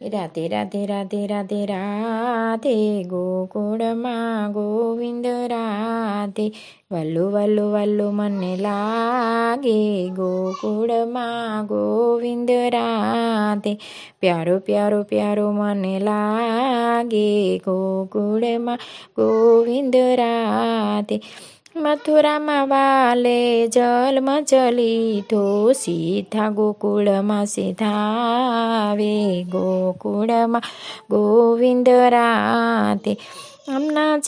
રાધે રાધે રાધે રાધે રાધે ગોકુળમાં ગોવિંદ રાધે વલ્લુ વલ્લુ વલ્લુ મને લાગે ગોકુળમાં ગોવિંદ રાધે પ્યારો પ્યારો પ્યારો મને લાગે ગોકુળમાં ગોવિંદ રાધે મથુરામાં વાલે જલમ ચલી તો સીધા ગોકુળમાં સીધાવે ગોકુળમાં ગોવિંદ રાતે હમણાં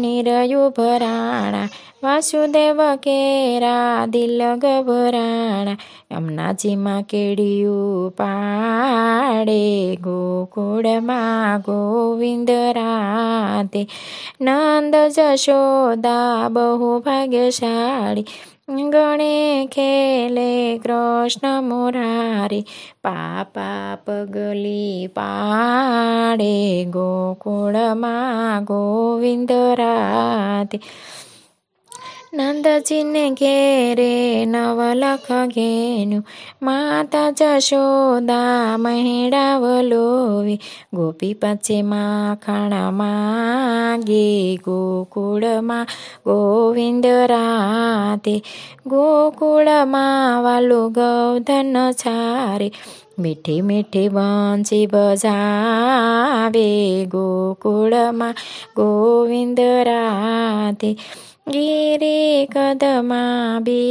નિરયું ભરાણા વાસુદેવ કેરા દિલ ગભરાણા હમણાં કેડિયું પાડે ગોકુળમાં ગોવિંદ રાતે નંદ જશોદા બહુ ભાગ્યશાળી ગણે ખેલે કૃષ્ણ મોરારી પાપા પગલી પાડે ગોકુળમાં ગોવિંદ રાતે न्द चिन् घे रे नवलखेन माताोपी पछि मागे गोकुलमा गोविन्द राते गोकुलमा वल गौधन छ रे मिठी मिठी वंशी भजा गोकुलमा गोविन्द राते గిరి కదమాబి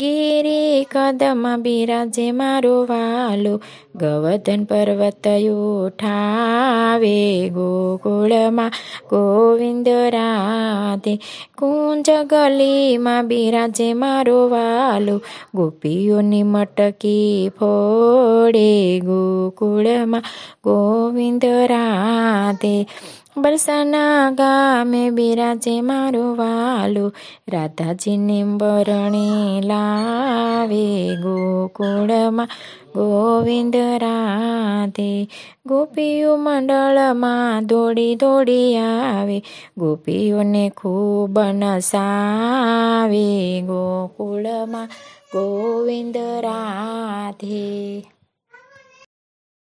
ગીરી કદમ બિરાજે મારો વાલો ગવર્ધન પર્વત ઉઠાવે ગોકુળમાં ગોવિંદ રાધે કુંજ ગલીમાં બિરાજે મારો વાલો ગોપીઓની મટકી ફોડે ગોકુળમાં ગોવિંદ રાધે બરસાના ગામે બિરાજે મારું વાલું રાધાજીની બરણી લાવે ગોકુળમાં ગોવિંદ રાધે ગોપીઓ મંડળમાં દોડી દોડી આવે ગોપીઓને ખૂબ નસાવે ગોકુળમાં ગોવિંદ રાધે